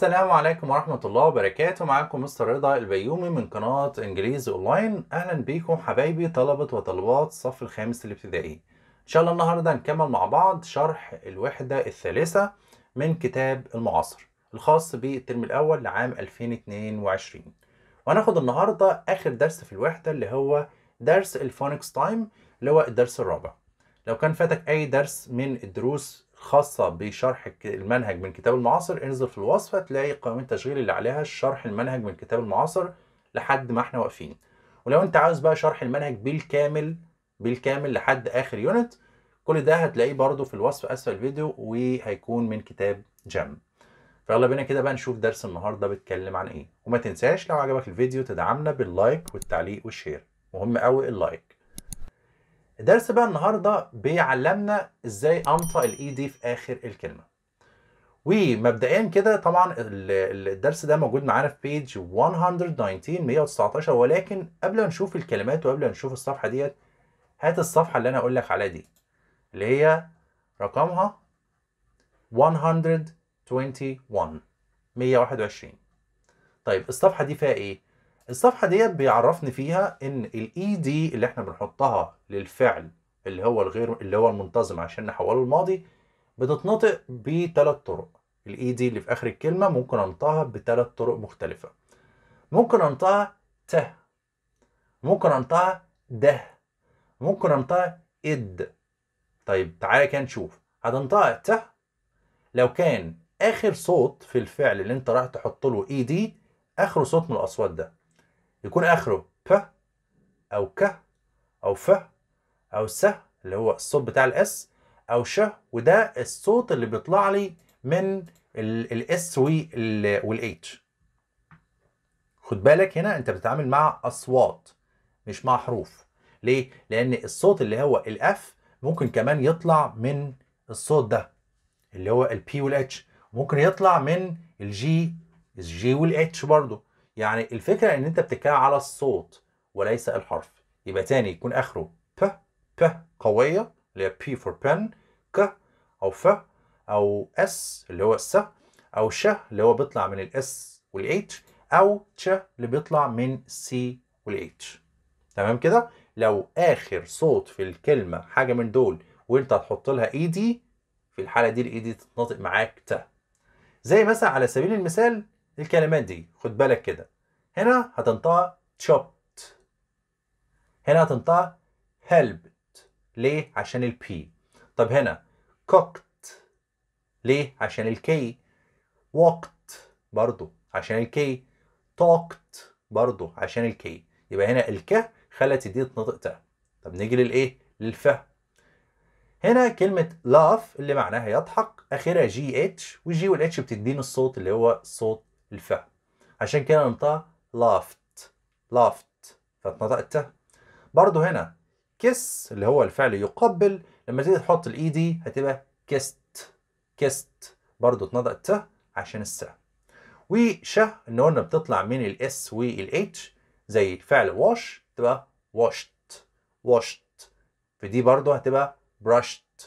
السلام عليكم ورحمة الله وبركاته معاكم مستر رضا البيومي من قناة انجليزي اونلاين اهلا بيكم حبايبي طلبة وطلبات الصف الخامس الابتدائي ان شاء الله النهاردة هنكمل مع بعض شرح الوحدة الثالثة من كتاب المعاصر الخاص بالترم الاول لعام 2022 وهناخد النهاردة اخر درس في الوحدة اللي هو درس الفونكس تايم اللي هو الدرس الرابع لو كان فاتك اي درس من الدروس خاصة بشرح المنهج من كتاب المعاصر انزل في الوصف هتلاقي قائمة التشغيل اللي عليها شرح المنهج من كتاب المعاصر لحد ما احنا واقفين ولو انت عاوز بقى شرح المنهج بالكامل بالكامل لحد اخر يونت كل ده هتلاقيه برضو في الوصف اسفل الفيديو وهيكون من كتاب جم فيلا بينا كده بقى نشوف درس النهارده بيتكلم عن ايه وما تنساش لو عجبك الفيديو تدعمنا باللايك والتعليق والشير مهم قوي اللايك الدرس بقى النهارده بيعلمنا ازاي انطق الاي دي في اخر الكلمه ومبدئيا كده طبعا الدرس ده موجود معانا في بيج 119 119 ولكن قبل ما نشوف الكلمات وقبل ما نشوف الصفحه ديت هات الصفحه اللي انا اقول لك عليها دي اللي هي رقمها 121 121 طيب الصفحه دي فيها ايه الصفحة ديت بيعرفني فيها ان الاي دي e اللي احنا بنحطها للفعل اللي هو الغير اللي هو المنتظم عشان نحوله لماضي بتتنطق بثلاث طرق الاي دي e اللي في اخر الكلمة ممكن انطقها بثلاث طرق مختلفة ممكن انطقها ته ممكن انطقها ده ممكن انطقها اد طيب تعالى كده نشوف هتنطقها ته لو كان اخر صوت في الفعل اللي انت رايح تحط له اي e دي اخر صوت من الاصوات ده يكون اخره ب او ك او ف او س اللي هو الصوت بتاع الاس او ش وده الصوت اللي بيطلع لي من الاس والاتش خد بالك هنا انت بتتعامل مع اصوات مش مع حروف ليه لان الصوت اللي هو الاف ممكن كمان يطلع من الصوت ده اللي هو البي والاتش ممكن يطلع من الجي الجي والاتش برضه يعني الفكره ان انت بتتكلم على الصوت وليس الحرف يبقى تاني يكون اخره ب ب قويه اللي هي بي فور بن ك او ف او اس اللي هو س او ش اللي هو بيطلع من الاس والاتش او تش اللي بيطلع من سي والاتش تمام كده لو اخر صوت في الكلمه حاجه من دول وانت هتحط لها اي e دي في الحاله دي الاي دي e تتنطق معاك ت زي مثلا على سبيل المثال الكلمات دي خد بالك كده هنا هتنطقها chopped هنا هتنطقها helped ليه عشان p طب هنا cooked ليه عشان k walked برضو عشان k talked برضو عشان k يبقى هنا الك خلت دي تنطق تا طب نيجي للايه للف هنا كلمة لاف اللي معناها يضحك اخرها جي اتش والجي والاتش بتديني الصوت اللي هو صوت الفه عشان كده ننطقها لافت لافت فاتنطق الت برضه هنا كس اللي هو الفعل يقبل لما تيجي تحط الاي دي هتبقى كست كست برضه اتنطق ت عشان الس وش ان قلنا بتطلع من الاس والاتش زي الفعل واش تبقى واشت واشت فدي برضه هتبقى brushed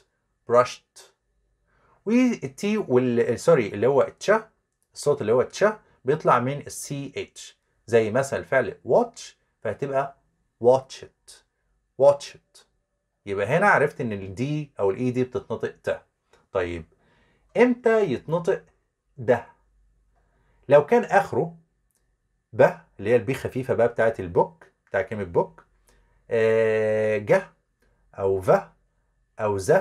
brushed والتي وال سوري اللي هو تشه الصوت اللي هو تشا بيطلع من السي اتش زي مثلا الفعل واتش فهتبقى واتش ات واتش ات يبقى هنا عرفت ان الدي او الاي e دي بتتنطق ت طيب امتى يتنطق ده لو كان اخره ب اللي هي البي خفيفه بقى بتاعه البوك بتاع كلمه بوك آه جه او ف او ز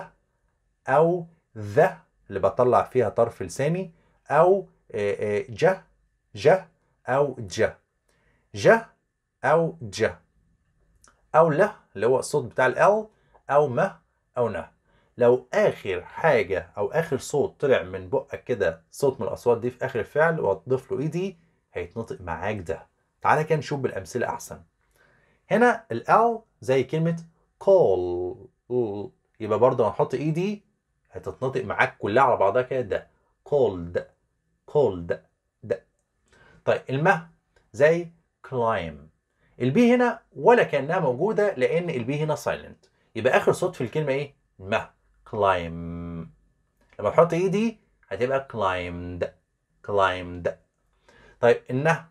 او ذا اللي بطلع فيها طرف لساني او ج إيه، إيه، ج أو ج ج أو ج أو له اللي هو الصوت بتاع ال أو م أو ن لو آخر حاجة أو آخر صوت طلع من بقك كده صوت من الأصوات دي في آخر الفعل وهتضيف له ايدي هيتنطق معاك ده تعالى كده نشوف بالأمثلة أحسن هنا ال زي كلمة call يبقى برضه هنحط ايدي هتتنطق معاك كلها على بعضها كده cold cold د طيب الماء زي climb البي هنا ولا كأنها موجودة لأن البي هنا سايلنت يبقى آخر صوت في الكلمة إيه؟ ما climb لما بحط إيدي هتبقى climbed climbed طيب انها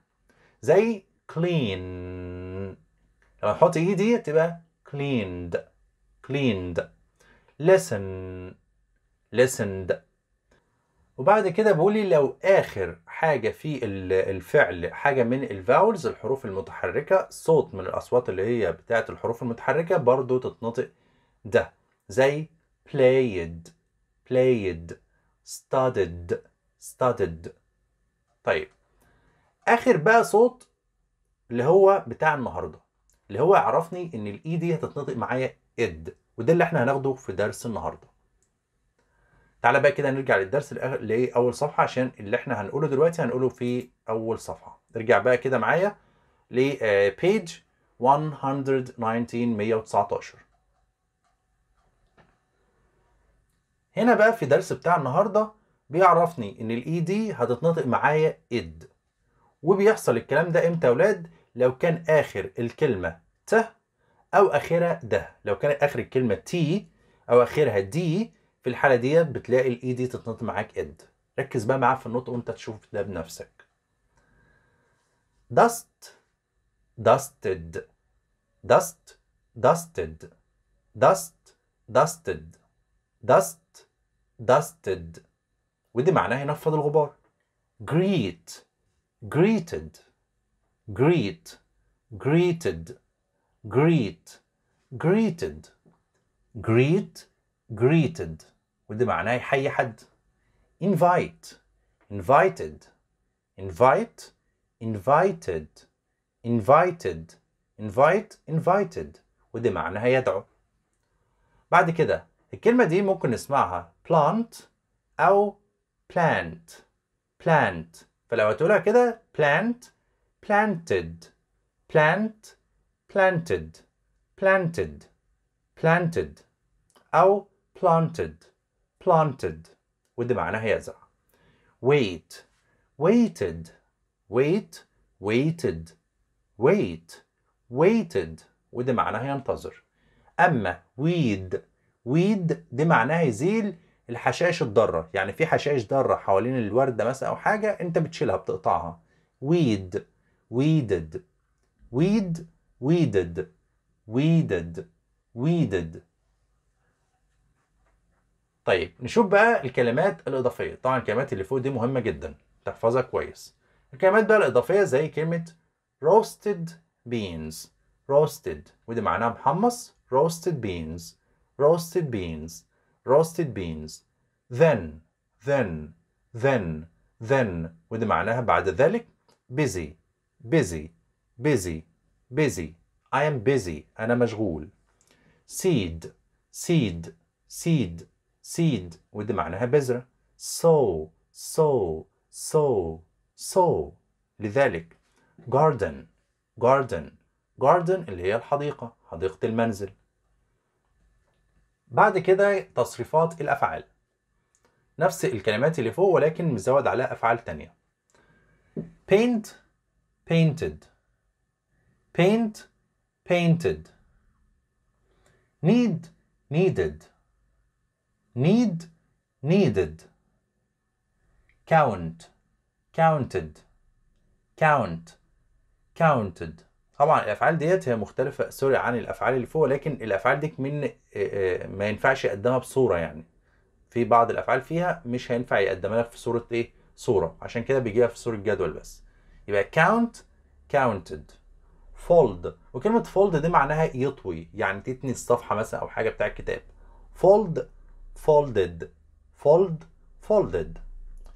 زي clean لما بحط إيدي تبقى cleaned cleaned listen listened وبعد كده بقول لي لو اخر حاجه في الفعل حاجه من الفاولز الحروف المتحركه صوت من الاصوات اللي هي بتاعه الحروف المتحركه برضو تتنطق ده زي played played studied studied طيب اخر بقى صوت اللي هو بتاع النهارده اللي هو عرفني ان الاي دي هتتنطق معايا اد وده اللي احنا هناخده في درس النهارده تعالى بقى كده نرجع للدرس لأول صفحة عشان اللي احنا هنقوله دلوقتي هنقوله في أول صفحة ارجع بقى كده معايا لبيج 119 119 هنا بقى في درس بتاع النهاردة بيعرفني ان الاي دي e هتتنطق معايا id وبيحصل الكلام ده امتى يا ولاد لو كان اخر الكلمة ت او اخرها ده لو كان اخر الكلمة تي او اخرها دي في الحاله دي بتلاقي الاي دي e تتنط معاك اد ركز بقى معاه في النط وانت تشوف ده بنفسك دست دستد دست دستد دست دستد دست دستد ودي معناها ينفض الغبار greet greeted greet greeted greet greeted greet greeted وده معناه يحيي حد invite invited invite invited invited invite invited وده معناها يدعو بعد كده الكلمة دي ممكن نسمعها plant أو plant plant فلو هتقولها كده plant planted plant planted planted planted أو planted planted ودي معناها يزرع wait waited wait waited wait waited ودي معناها ينتظر اما weed weed دي معناها يزيل الحشائش الضاره يعني في حشائش ضاره حوالين الورده مثلا او حاجه انت بتشيلها بتقطعها weed weeded weed weeded weeded weeded طيب نشوف بقى الكلمات الإضافية طبعا الكلمات اللي فوق دي مهمة جدا تحفظها كويس الكلمات بقى الإضافية زي كلمة roasted beans roasted ودي معناها محمص roasted beans roasted beans roasted beans then then then then ودي معناها بعد ذلك busy busy busy busy I am busy أنا مشغول seed seed seed seed ودي معناها بذرة so so so so لذلك garden garden garden اللي هي الحديقة حديقة المنزل بعد كده تصريفات الأفعال نفس الكلمات اللي فوق ولكن مزود عليها أفعال تانية paint painted paint painted need needed need needed count counted count counted طبعا الافعال ديت هي مختلفه سوري عن الافعال اللي فوق لكن الافعال ديك من آه، آه، ما ينفعش يقدمها بصوره يعني في بعض الافعال فيها مش هينفع يقدمها لك في صوره ايه صوره عشان كده بيجيها في صوره جدول بس يبقى count counted fold وكلمه fold دي معناها يطوي يعني تتني الصفحه مثلا او حاجه بتاع الكتاب fold folded, fold, folded,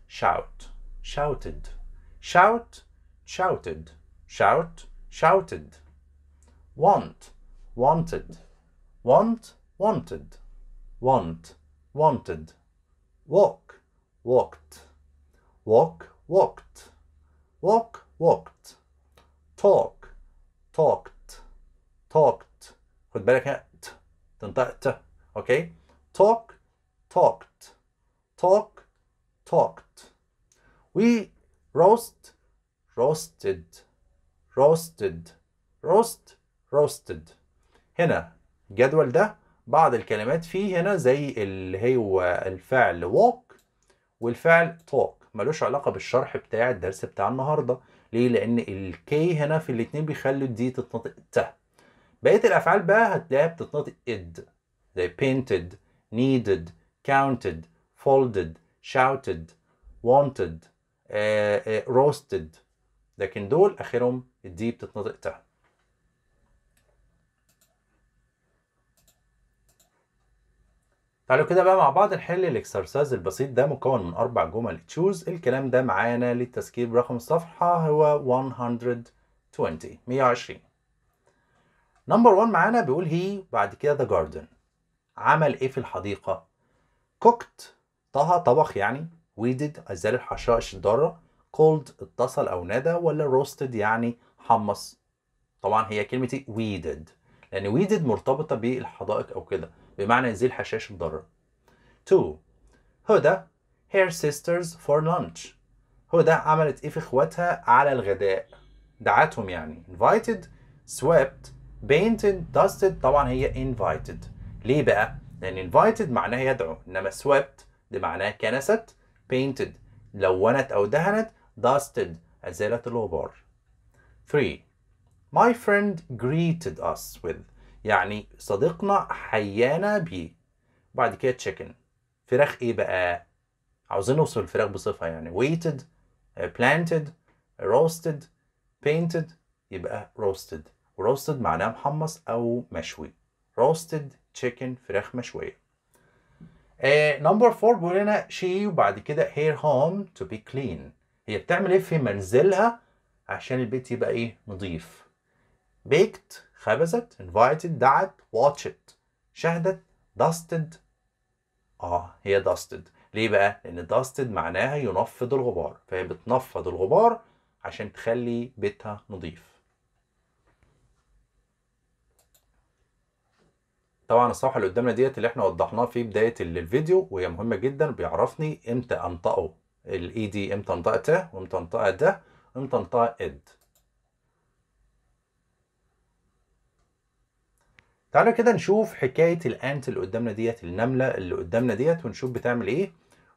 shout, shouted, shout, shouted, shout, shouted, want, wanted, want, wanted, want, wanted, walk, walked, walk, walked, walk, walked, talk, talked, talked, خد بالك هنا تنطق ت اوكي talk talked talk talked we roast roasted roasted roast roasted هنا الجدول ده بعض الكلمات فيه هنا زي اللي هو الفعل walk والفعل talk ملوش علاقة بالشرح بتاع الدرس بتاع النهاردة ليه لأن الكي هنا في الاتنين بيخلوا الدي تتنطق ت بقية الأفعال بقى هتلاقيها بتتنطق اد زي painted needed counted folded shouted wanted uh, uh, roasted لكن دول اخرهم الدي بتتنطق تحت تعالوا كده بقى مع بعض نحل الاكسرسايز البسيط ده مكون من اربع جمل تشوز الكلام ده معانا للتسكيب رقم الصفحه هو 120 120 نمبر 1 معانا بيقول هي بعد كده ذا جاردن عمل ايه في الحديقه cooked طه طبخ يعني ويدد أزال الحشائش الضارة كولد اتصل أو نادى ولا roasted يعني حمص طبعا هي كلمة ويدد لأن ويدد مرتبطة بالحدائق أو كده بمعنى ازيل الحشائش الضارة 2 هدى her sisters for lunch هدى عملت إيه في إخواتها على الغداء دعاتهم يعني invited swept painted dusted طبعا هي invited ليه بقى؟ لأن invited معناه يدعو إنما swept دي معناه كنست painted لونت أو دهنت dusted أزالت الغبار 3 My friend greeted us with يعني صديقنا حيانا بيه وبعد كده chicken فراخ ايه بقى عاوزين نوصف الفراخ بصفة يعني weighted آه، planted roasted painted يبقى roasted roasted معناه محمص أو مشوي roasted تشيكن فراخ مشويه نمبر فور 4 بيقول لنا شي وبعد كده هير هوم تو بي كلين هي بتعمل ايه في منزلها عشان البيت يبقى ايه نظيف بيكت خبزت انفايتد دعت واتشت شهدت داستد اه هي داستد ليه بقى لان داستد معناها ينفض الغبار فهي بتنفض الغبار عشان تخلي بيتها نظيف طبعا الصفحه اللي قدامنا ديت اللي احنا وضحناها في بدايه الفيديو وهي مهمه جدا بيعرفني امتى انطقه الاي دي e امتى انطقها ت وامتى انطقها ده وامتى انطقها اد تعالى كده نشوف حكايه الانت اللي قدامنا ديت النمله اللي قدامنا ديت ونشوف بتعمل ايه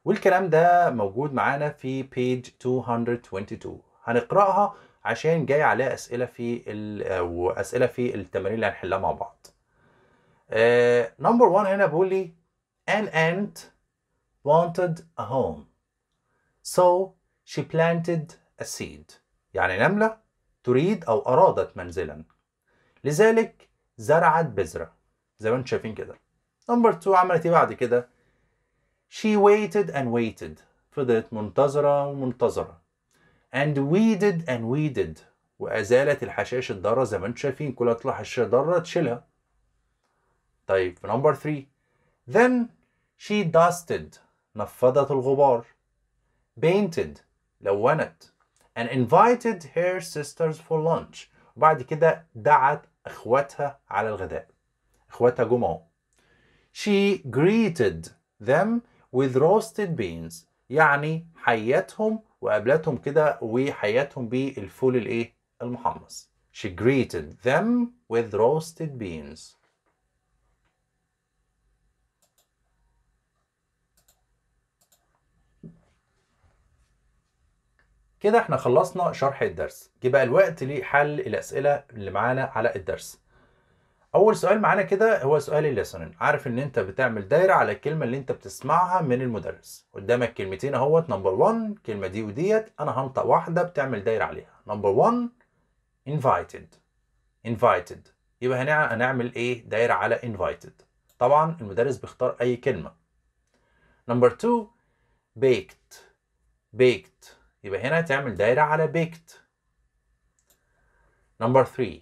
والكلام ده موجود معانا في بيج 222 هنقراها عشان جاي عليها اسئله في واسئله في التمارين اللي هنحلها مع بعض نمبر آه، 1 هنا بيقول لي an ant wanted a home so she planted a seed يعني نملة تريد أو أرادت منزلا لذلك زرعت بذرة زي ما انتم شايفين كده نمبر 2 عملت ايه بعد كده she waited and waited فضلت منتظرة ومنتظرة and weeded and weeded وأزالت الحشائش الضارة زي ما انتم شايفين كل ما تطلع حشاشة ضارة تشيلها طيب نمبر 3 then she dusted نفضت الغبار painted لونت and invited her sisters for lunch وبعد كده دعت اخواتها على الغداء اخواتها جم she greeted them with roasted beans يعني حياتهم وقابلتهم كده وحياتهم بالفول الايه المحمص she greeted them with roasted beans كده احنا خلصنا شرح الدرس جه بقى الوقت لحل الاسئله اللي معانا على الدرس اول سؤال معانا كده هو سؤال الليسنين عارف ان انت بتعمل دايره على الكلمه اللي انت بتسمعها من المدرس قدامك كلمتين اهوت نمبر 1 الكلمه دي وديت انا هنطق واحده بتعمل دايره عليها نمبر 1 invited invited يبقى هنعمل ايه دايره على invited طبعا المدرس بيختار اي كلمه نمبر 2 baked baked يبقى هنا تعمل دايرة على baked number 3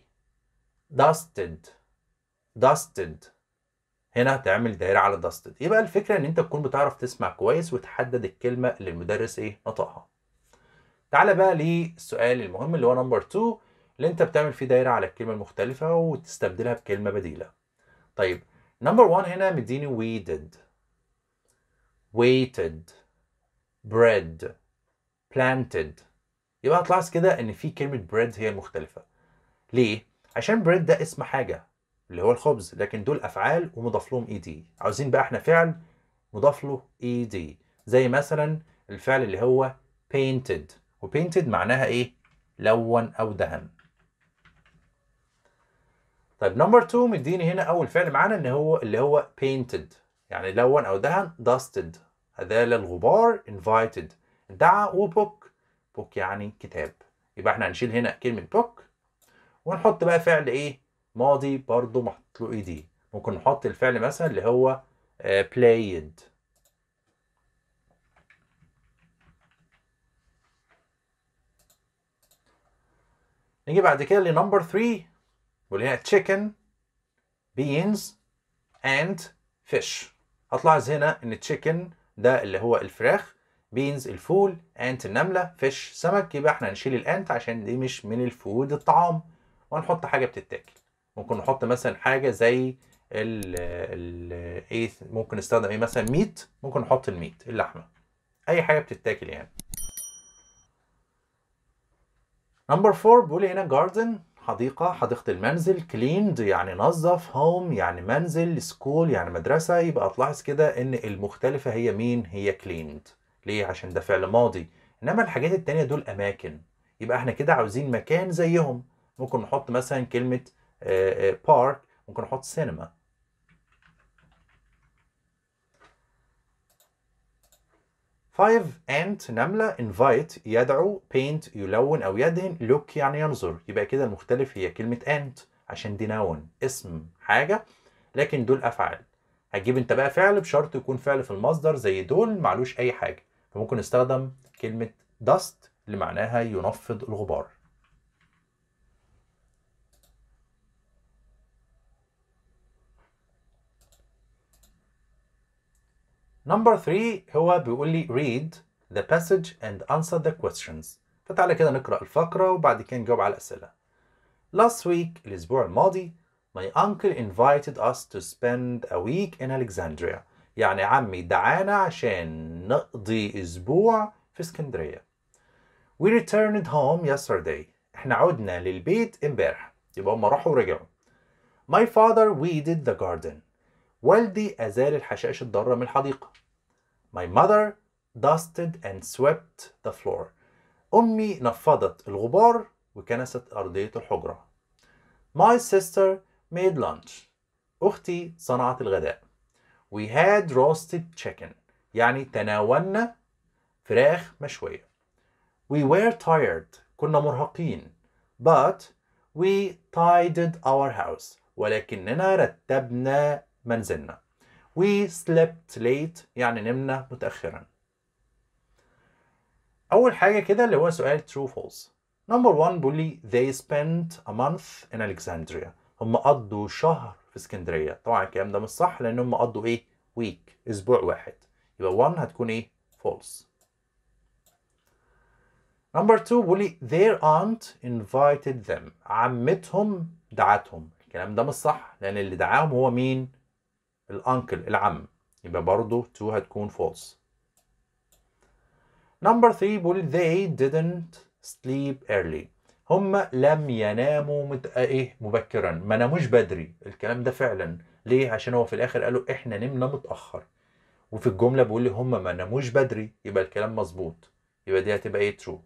dusted dusted هنا تعمل دايرة على dusted يبقى الفكرة ان انت تكون بتعرف تسمع كويس وتحدد الكلمة اللي المدرس ايه نطقها تعالى بقى للسؤال المهم اللي هو نمبر 2 اللي انت بتعمل فيه دايرة على الكلمة المختلفة وتستبدلها بكلمة بديلة طيب نمبر 1 هنا مديني waited waited bread planted يبقى هتلاحظ كده ان في كلمه بريد هي المختلفه ليه عشان بريد ده اسم حاجه اللي هو الخبز لكن دول افعال ومضاف لهم اي e دي عاوزين بقى احنا فعل مضاف له اي e دي زي مثلا الفعل اللي هو painted وpainted معناها ايه لون او دهن طيب نمبر 2 مديني هنا اول فعل معانا ان هو اللي هو painted يعني لون او دهن dusted هذا الغبار invited دعا وبوك بوك يعني كتاب يبقى احنا هنشيل هنا كلمة بوك ونحط بقى فعل ايه ماضي برضو محط له ايدي ممكن نحط الفعل مثلا اللي هو بلايد آه، نيجي بعد كده لنمبر 3 واللي هي chicken beans and fish هتلاحظ هنا ان chicken ده اللي هو الفراخ بينز الفول انت النمله فيش سمك يبقى احنا هنشيل الانت عشان دي مش من الفود الطعام وهنحط حاجه بتتاكل ممكن نحط مثلا حاجه زي الـ ال ايه ممكن نستخدم ايه مثلا ميت ممكن نحط الميت اللحمه اي حاجه بتتاكل يعني نمبر 4 بيقول هنا جاردن حديقة حديقة المنزل كليند يعني نظف هوم يعني منزل سكول يعني مدرسة يبقى تلاحظ كده ان المختلفة هي مين هي كليند ليه عشان ده فعل ماضي انما الحاجات التانية دول اماكن يبقى احنا كده عاوزين مكان زيهم ممكن نحط مثلا كلمة بارك آه، آه، ممكن نحط سينما five ant نملة invite يدعو paint يلون أو يدهن look يعني ينظر يبقى كده المختلف هي كلمة ant عشان دي نون اسم حاجة لكن دول أفعال هتجيب أنت بقى فعل بشرط يكون فعل في المصدر زي دول معلوش أي حاجة فممكن نستخدم كلمة dust اللي معناها ينفض الغبار نمبر 3 هو بيقول لي read the passage and answer the questions فتعالى كده نقرأ الفقرة وبعد كده نجاوب على الأسئلة Last week الأسبوع الماضي my uncle invited us to spend a week in Alexandria يعني عمي دعانا عشان نقضي أسبوع في اسكندرية We returned home yesterday احنا عدنا للبيت امبارح يبقى هم راحوا ورجعوا My father weeded the garden والدي أزال الحشائش الضارة من الحديقة My mother dusted and swept the floor أمي نفضت الغبار وكنست أرضية الحجرة My sister made lunch أختي صنعت الغداء We had roasted chicken يعني تناولنا فراخ مشوية We were tired كنا مرهقين but we tidied our house ولكننا رتبنا منزلنا We slept late يعني نمنا متأخرا أول حاجة كده اللي هو سؤال true false Number one بيقول لي they spent a month in Alexandria هم قضوا شهر اسكندريه طبعا الكلام ده مش صح لان هم قضوا ايه ويك اسبوع واحد يبقى 1 هتكون ايه false Number 2 بيقولي their aunt invited them عمتهم دعتهم الكلام ده مش صح لان اللي دعاهم هو مين الانكل العم يبقى برضه 2 هتكون false Number 3 بيقول they didn't sleep early هم لم يناموا مت... آه، ايه مبكرا ما ناموش بدري الكلام ده فعلا ليه عشان هو في الاخر قالوا احنا نمنا متاخر وفي الجمله بيقول لي هم ما ناموش بدري يبقى الكلام مظبوط يبقى دي هتبقى ايه ترو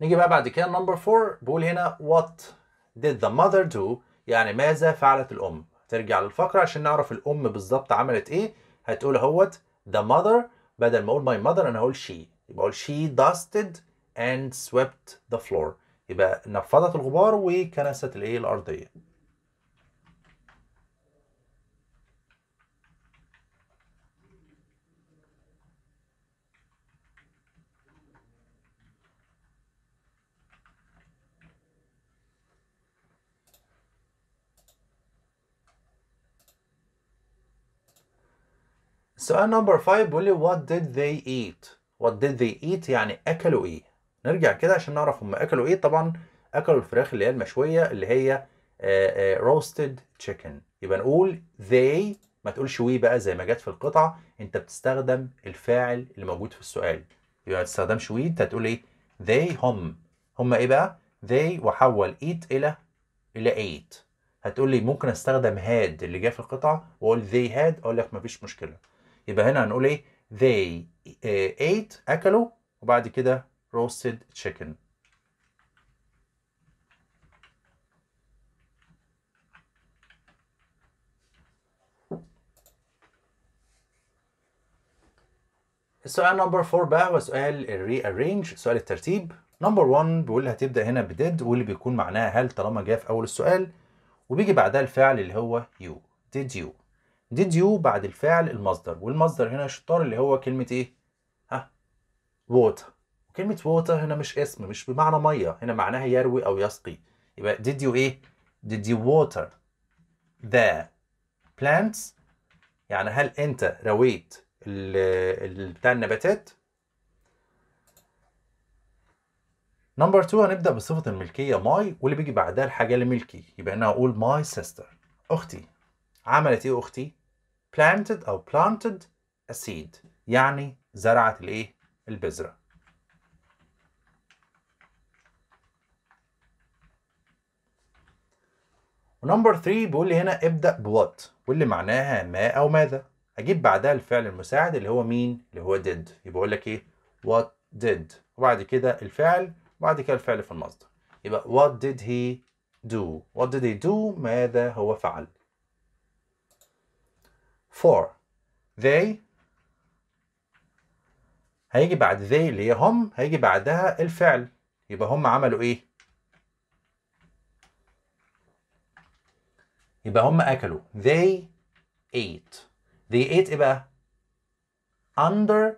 نيجي بقى بعد كده نمبر 4 بيقول هنا what did the mother do يعني ماذا فعلت الام ترجع للفقره عشان نعرف الام بالظبط عملت ايه هتقول اهوت the mother بدل ما اقول my mother انا هقول she يبقى اقول she dusted and swept the floor يبقى نفضت الغبار وكنست الايه الارضيه السؤال نمبر 5 بيقول لي what did they eat what did they eat يعني اكلوا ايه نرجع كده عشان نعرف هم اكلوا ايه طبعا اكلوا الفراخ اللي هي المشويه اللي هي روستد آه، تشيكن آه، يبقى نقول they ما تقولش وي بقى زي ما جت في القطعه انت بتستخدم الفاعل اللي موجود في السؤال يبقى ما تستخدمش وي انت هتقول ايه they هم هم ايه بقى they وحول eat الى الى ate هتقول لي ممكن استخدم هاد اللي جه في القطعه واقول they had اقول لك مفيش مشكله يبقى هنا هنقول ايه they ate اكلوا وبعد كده roasted chicken السؤال نمبر 4 بقى هو سؤال الري ارينج سؤال الترتيب نمبر 1 بيقول هتبدا هنا بديد واللي بيكون معناها هل طالما جاء في اول السؤال وبيجي بعدها الفعل اللي هو يو did you did you بعد الفعل المصدر والمصدر هنا شطار اللي هو كلمة ايه؟ ها water كلمة water هنا مش اسم مش بمعنى مية هنا معناها يروي أو يسقي يبقى did you ايه؟ did you water the plants يعني هل أنت رويت بتاع النباتات؟ نمبر 2 هنبدأ بصفة الملكية ماي واللي بيجي بعدها الحاجة اللي ملكي يبقى انا هقول ماي سيستر أختي عملت ايه اختي planted أو planted a seed يعني زرعت الإيه؟ البذرة ونمبر 3 بيقول لي هنا ابدأ بوات واللي معناها ما أو ماذا أجيب بعدها الفعل المساعد اللي هو مين؟ اللي هو did يبقى أقول لك إيه؟ what did وبعد كده الفعل وبعد كده الفعل في المصدر يبقى what did he do what did he do ماذا هو فعل for they هيجي بعد they اللي هي هم هيجي بعدها الفعل يبقى هم عملوا ايه يبقى هم اكلوا they ate they ate ايه بقى under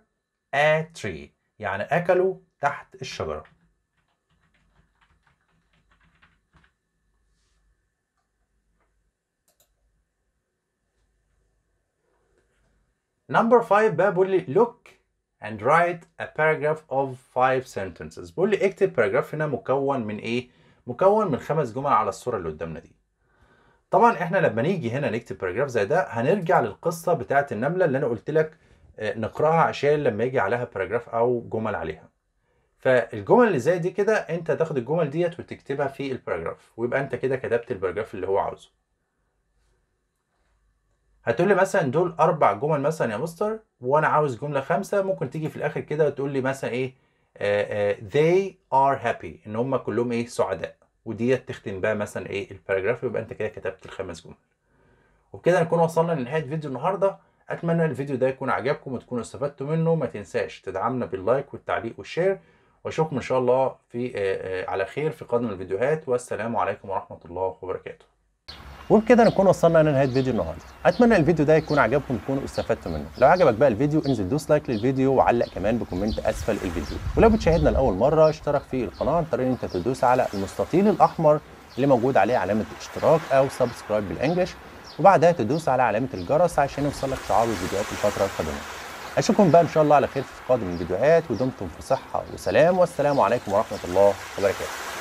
a tree يعني اكلوا تحت الشجره نمبر 5 بقى بيقول لي لوك and write a paragraph of 5 sentences بيقول لي اكتب باراجراف هنا مكون من ايه مكون من خمس جمل على الصوره اللي قدامنا دي طبعا احنا لما نيجي هنا نكتب باراجراف زي ده هنرجع للقصه بتاعه النمله اللي انا قلت لك آه، نقراها عشان لما يجي عليها باراجراف او جمل عليها فالجمل اللي زي دي كده انت تاخد الجمل ديت وتكتبها في الباراجراف ويبقى انت كده كتبت الباراجراف اللي هو عاوزه هتقول لي مثلا دول اربع جمل مثلا يا مستر وانا عاوز جمله خمسه ممكن تيجي في الاخر كده وتقول لي مثلا ايه آه، آه، they are happy ان هم كلهم ايه سعداء وديت تختم بقى مثلا ايه الباراجراف يبقى انت كده كتبت الخمس جمل وبكده نكون وصلنا لنهايه فيديو النهارده اتمنى الفيديو ده يكون عجبكم وتكونوا استفدتوا منه ما تنساش تدعمنا باللايك والتعليق والشير واشوفكم ان شاء الله في آه، على خير في قادم الفيديوهات والسلام عليكم ورحمه الله وبركاته وبكده نكون وصلنا لنهايه فيديو النهارده اتمنى الفيديو ده يكون عجبكم تكونوا استفدتوا منه لو عجبك بقى الفيديو انزل دوس لايك للفيديو وعلق كمان بكومنت اسفل الفيديو ولو بتشاهدنا لاول مره اشترك في القناه عن طريق ان انت تدوس على المستطيل الاحمر اللي موجود عليه علامه اشتراك او سبسكرايب بالانجلش وبعدها تدوس على علامه الجرس عشان يوصلك شعار الفيديوهات الفتره القادمه اشوفكم بقى ان شاء الله على خير في قادم الفيديوهات ودمتم في صحه وسلام والسلام عليكم ورحمه الله وبركاته